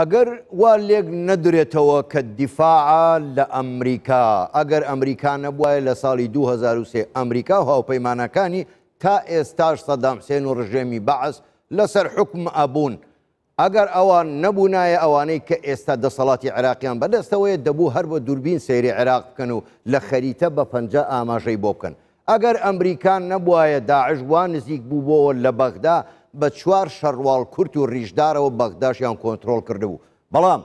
ئەگەر وا لێک نەدرێتەوە کە دیفاع لە ئەمریکا ئەگەر ئەمریکا نەبواە لە ساڵی 2023 ئەمریکا و هاوپەیمانەکانی تا ئێستاش سەدام سێن و ڕژێمی بەعس لەسەر حکم ئابوون. ئەگەر ئەوان نەبوونایە ئەوانەی کە ئێستا دەسەڵاتی عراقیان بەدەستەوەی دەبوو هەر بە دووربین سەیری عراق بکەن و لە خەریتە بە پەنج ئاماژەی بۆ بکەن. ئەگەر ئەمریکان نەبواە داعشوان نزیک بوو بۆەوە لە بەغدا بە چوار شەڕواڵ کورت و ریژدارەوە بەغداشیان کۆنتترۆل کردبوو بەڵام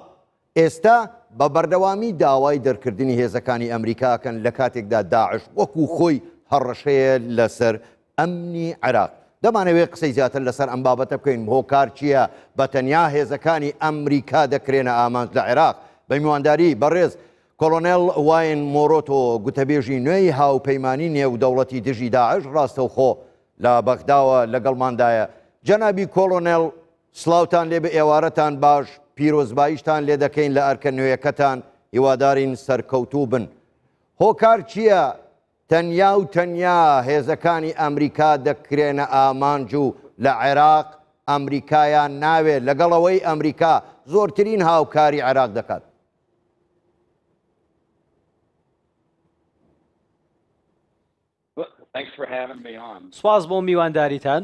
ئێستا بە بەردەوامی داوای دەرکردنی هێزەکانی ئەمریکاکەن لە کاتێکدا داعش وەکو خۆی هەڕەشەیە لەسەر ئەمنی عراق دەمانەوێت قسەی زیاتر لەسەر ئەم بابەتە بکەین هۆکار چییە بە تەنیا هێزەکانی ئەمریکا دەکرێنە ئامانج لە عێراق بە میوانداری بەڕێز کۆلۆنل واین مۆرۆتۆ گوتەبێژی نوێی هاوپەیمانی نێو دەوڵەتی دژی داعش ڕاستە و خۆ لە بەغداوە لەگەڵماندایە جەنابی کۆلۆنێل سلااوان لێ بە ئێوارەتان باش پیرۆزباییشتان لێ دەکەین لە ئەرکە نوێیەکەتان هیوادارین سەرکەوتوو بن. هۆکار چییە تەنیا و تەنیا هێزەکانی ئەمریکا دەکرێنە ئامانج و لە عێراق ئەمریکایان ناوێت لەگەڵەوەی ئەمریکا زۆرترین هاوکاری عێراق دەکات. سواز بۆ میوانداریتان.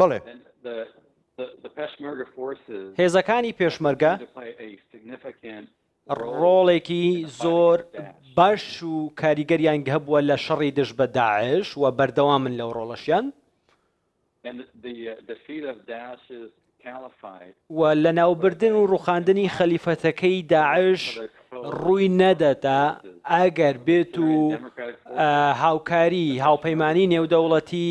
بڵێ هێزەکانی پێشمەرگە ڕۆڵێکی زۆر باش و کاریگەریان هەبووە لە شەڕی دش بە داعش و بەردەوا من لەو ڕۆڵەشیان uh, و لە ناوبردن و ڕوخاندنی خەلیفەتەکەی داعش ڕووی نەدەدا ئاگەر بێت و هاوکاری هاوپەیمانی نێودەوڵەتی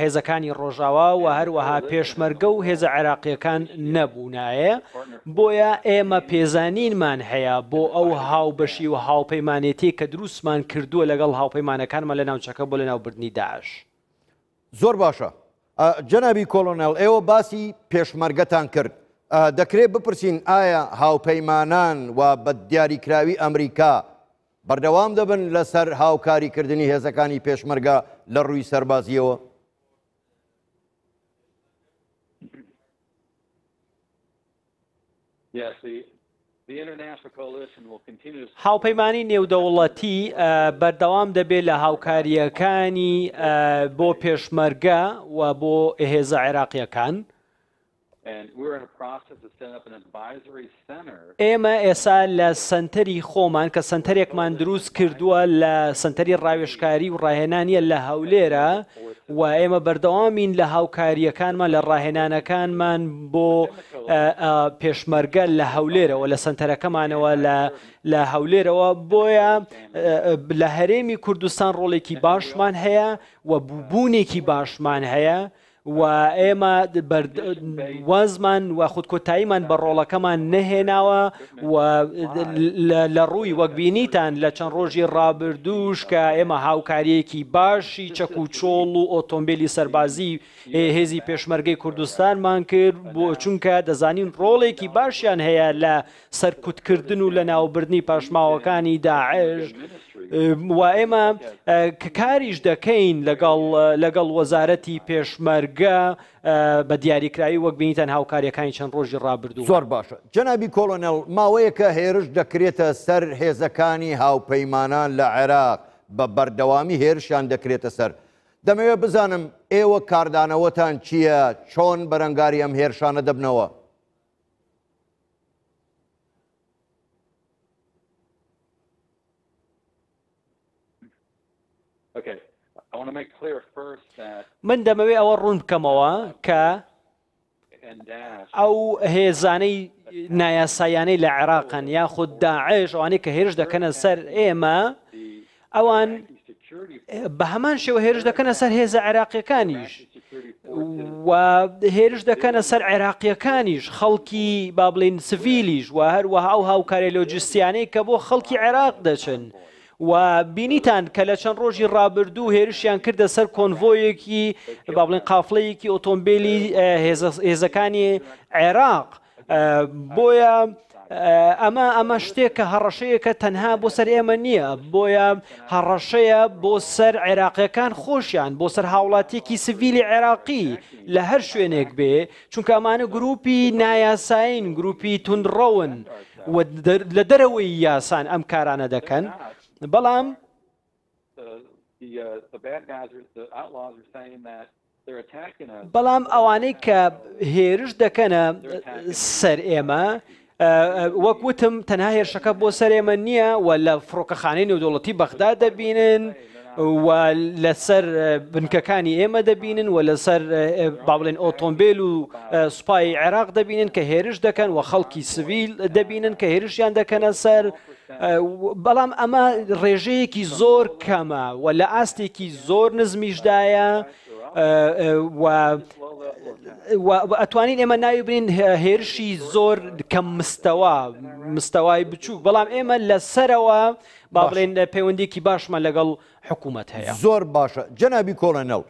هێزەکانی ڕۆژاوا و هەروەها پێشمەرگە و هێزە عێراقیەکان نەبوونایە بۆیە ئێمە پێزانینمان هەیە بۆ ئەو هاوبەشی و هاوپەیمانێتی کە دروستمان کردووە لەگەڵ هاوپەیمانەکانمە لە ناوچەکە بۆ لە ناوبردنی داعش زۆر باشە جەنابی کۆلۆنل ئێوە باسی پێشمەرگەتان کرد دەکرێت بپرسین ئایا هاوپەیمانان و بەدیاریکراوی ئەمریکا بەردەوام دەبن لەسەر هاوکاریکردنی هێزەکانی پێشمەرگە لە ڕووی سەربازیەوە هاوپەیمانی نێودەوڵەتی بەردەوام دەبێت لە هاوکاریەکانی بۆ پێشمەرگە و بۆ هێزە عێراقیەکان. ئێمە ئێسا لە سنتەری خۆمان کە سنتەرێکمان دروست کردووە لە سنتەری ڕاوێشکاری و ڕاهێنانیە لە هەولێرە و ئێمە بەردەوامین لە هاوکاریەکانمان لە ڕاهێنانەکانمان بۆ پێشمەرگە لە هەولێرەوە لە سنتەرەکەمانەوە لە هەولێرەوە بۆیە لە هەرێمی کوردستان ڕۆڵێکی باشمان هەیە و بوونێکی باشمان هەیە. و ئێمە وەزمان و خودکۆتاییمان بە ڕۆڵەکەمان نەهێناوە لە ڕووی وەکبینیتان لە چەند ڕۆژی ڕابردوش کە ئێمە هاوکاریەکی باشی چەک و چۆڵ و ئۆتۆمبیلی سەربازی هێزی پێشمەرگەی کوردستانمان کرد بۆ چونکە دەزانین ڕۆڵێکی باشیان هەیە لە سەرکوتکردن و لە ناوبردنی پاشماوەکانی داعش. و ئێمە کاریش دەکەین لەگەڵ وەزارەتی پێشمەرگ وەک بە دیاریکراوی وەک بینیتەن هاوکاریەکانی چەند ڕۆژی ڕابردو زۆر باشە جەنابی کۆلۆنەل ماوەیە کە هێرش دەکرێتە سەر هێزەکانی هاوپەیمانان لە عێراق بە بەردەوامی هێرشیان دەکرێتە سەر دەمەوێت بزانم ئێوە کاردانەوەتان چییە چۆن بەرەنگاری ئەم هێرشانە دەبنەوە من دەمەوێ ئەوە ڕوون بکەمەوە کە ئەو هێزانەی نایاسایانەی لە عێراقن یاخود داعش ئەوانەی کە هێرش دەکەنە سەر ئێمە ئەوان بە هەمان شێوە هێرش دەکەنە سەر هێزە عێراقیەکانیش و هێرش دەکەنە سەر عێراقیەکانیش خەڵکی با بڵین سڤیلیش و هەروەها ئەو هاوکارێ لۆجیستیانەی کە بۆ خەڵکی عێراق دەچن. و بینیتان کە لە چەند ڕۆژی ڕابردوو هێرشیان کردە سەر کۆنڤۆیەکی با بڵێن قافلەیەکی ئۆتۆمبیلی هێزەکانی عێراق بۆیە ئەمە ئەمە شتێک کە هەڕەشەیەکە تەنها بۆ سەر ئێمە نییە بۆیە هەڕەشەیە بۆ سەر عێراقیەکان خۆشیان بۆ سەر هاوڵاتێکی سڤیلی عێراقی لە هەر شوێنێک بێ چونکە ئەمانە گروپی نایاساین گروپی تونڕەون لە دەرەوەی یاسان ئەم کارانە دەکەن بەڵام uh, بەڵام ئەوانەی کە هێرش دەکەنە سەر ئێمە وەکوتم تەنها هێرشەکە بۆ سەر ئێمە نییە و لە فڕۆکەخانەی نێودوڵەتی بەغدا دەبینن و لەسەر بنکەکانی ئێمە دەبینن و لەسەر باڵێن ئۆتۆمبیل و سوپای عێراق دەبینن کە هێرش دەکەن و خەڵکی سویل دەبینن کە هێرشیان دەکەنە سەر بەڵام ئەمە ڕێژەیەکی زۆر کەمە و لە ئاستێکی زۆر نزمیشدایە ئەتوانین ئێمە ناویبرین هێرشی زۆر کەم مستەوە مستەوای بچوو بەڵام ئێمە لە سەرەوە با بڵێن پەیوەندێکی باشمە لەگەڵ حکوومەت هەیە زۆر باشە جەنابی کۆڵەنەوە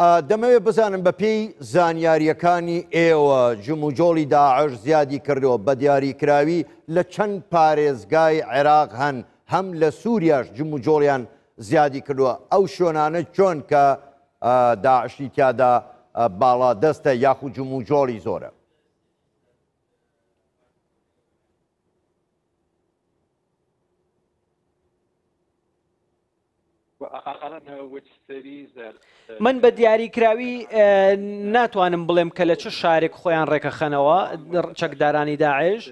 دەمەوێت بزانم بە پێی زانیاریەکانی ئێوە ژموجۆڵی داعش زیادی کردەوە بە دیاریکراوی لە چەند پارێزگای عێراق هەن هەم لە سووریاش جموجۆڵیان زیادی کردووە ئەو شوۆنانە چۆن کە داعشی تیادا باڵا دەستە یاخو جموجۆڵی زۆرە. I, I don't know which cities that من بە دیاریکراوی ناتوانم بڵێم کە لە چ شارێک خۆیان ڕێکەخەنەوە چەکدارانی داعش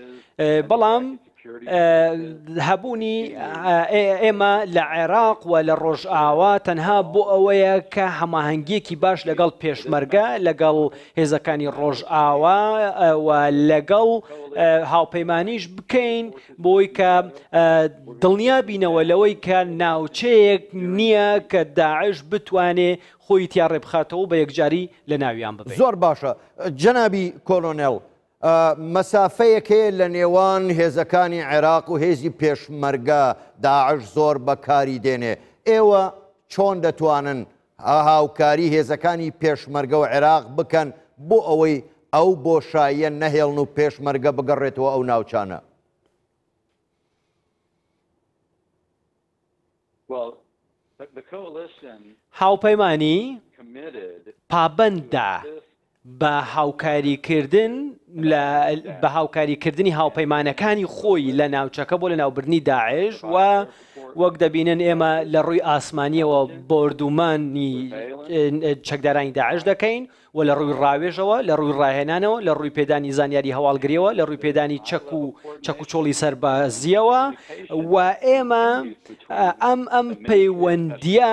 بەڵام هەبوونی ئێمە لە عێراق و لە ڕۆژئاوا تەنها بۆ ئەوەیە کە هەماهنگگیەکی باش لەگەڵ پێشمەرگە لەگەڵ هێزەکانی ڕۆژئاوا لەگەڵ هاوپەیمانیش بکەین بۆی کە دڵنیا بینەوە لەوەی کە ناوچەیەک نییە کە داعش بتوانێ خۆی تیا ڕێبخاتەوە بە یەکجاری لە ناویان بێت زۆر باشە جەنابی کۆلۆنێڵ مەسافەیەک هەیە لە نێوان هێزەکانی عێراق و هێزی پێشمەرگە داعش زۆر بەکاری دێنێ ئێوە چۆن دەتوانن هاهاوکاری هێزەکانی پێشمەرگە و عێراق بکەن بۆ ئەوەی ئەو بۆشایە نەهێڵن و پێشمەرگە بگەڕێتەوە ئەو ناوچانە هاوپەیمانی پابندە بە هاوکاریکردن بە هاوکاریکردنی هاوپەیمانەکانی خۆی لە ناوچەکە بۆ لە ناوبرنی داعش و وەک دەبینن ئێمە لە ڕووی ئاسمانیەوە بردومانی چەکدارانی داعش دەکەین و لە ڕووی ڕاوێژەوە لە ڕووی ڕاهێنانەوە لە ڕووی پێدانی زانیاری هەواڵگریەوە لە ڕووی پێدانی چەک و چەک و چۆڵی سەربازیەوە و ئێمە ئەم ئەم پەیوەندیە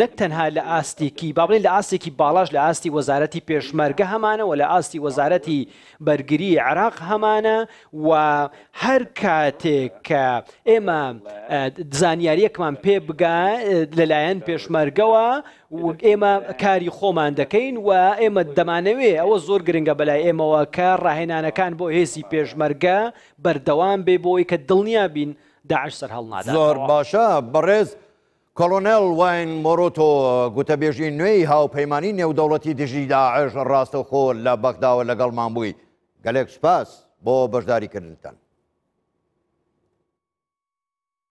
نەک تەنها لە ئاستێکی بابلێن لە ئاستێکی باڵاش لە ئاستی وەزارەتی پێشمەرگە هەمانەوە لە ئاستی وەزارەتی بەرگری عراق هەمانە و هەر کاتێک کە ئێمە زانیاریەکمان پێ لەلایەن پێشمەرگەوە و ئێمە کاری خۆمان دەکەین و ئێمە دەمانەوێ ئەوە زۆر گرنگە بەلای ئێمەوە کە ڕاهێنانەکان بۆ هێزی پێشمەرگە بەردەوام بێ بۆی کە دڵنیا بین داعش سەر هەڵنادا زۆر باشە بەڕێز کۆلۆنل واین مۆرۆتۆ گوتەبێژی نوێی هاوپەیمانانی نێودەوڵەتی دژی داعش ڕاستەخۆ لە بەغداوە لەگەڵمان بووی گەلێک سپاس بۆ بەشداریکردنتان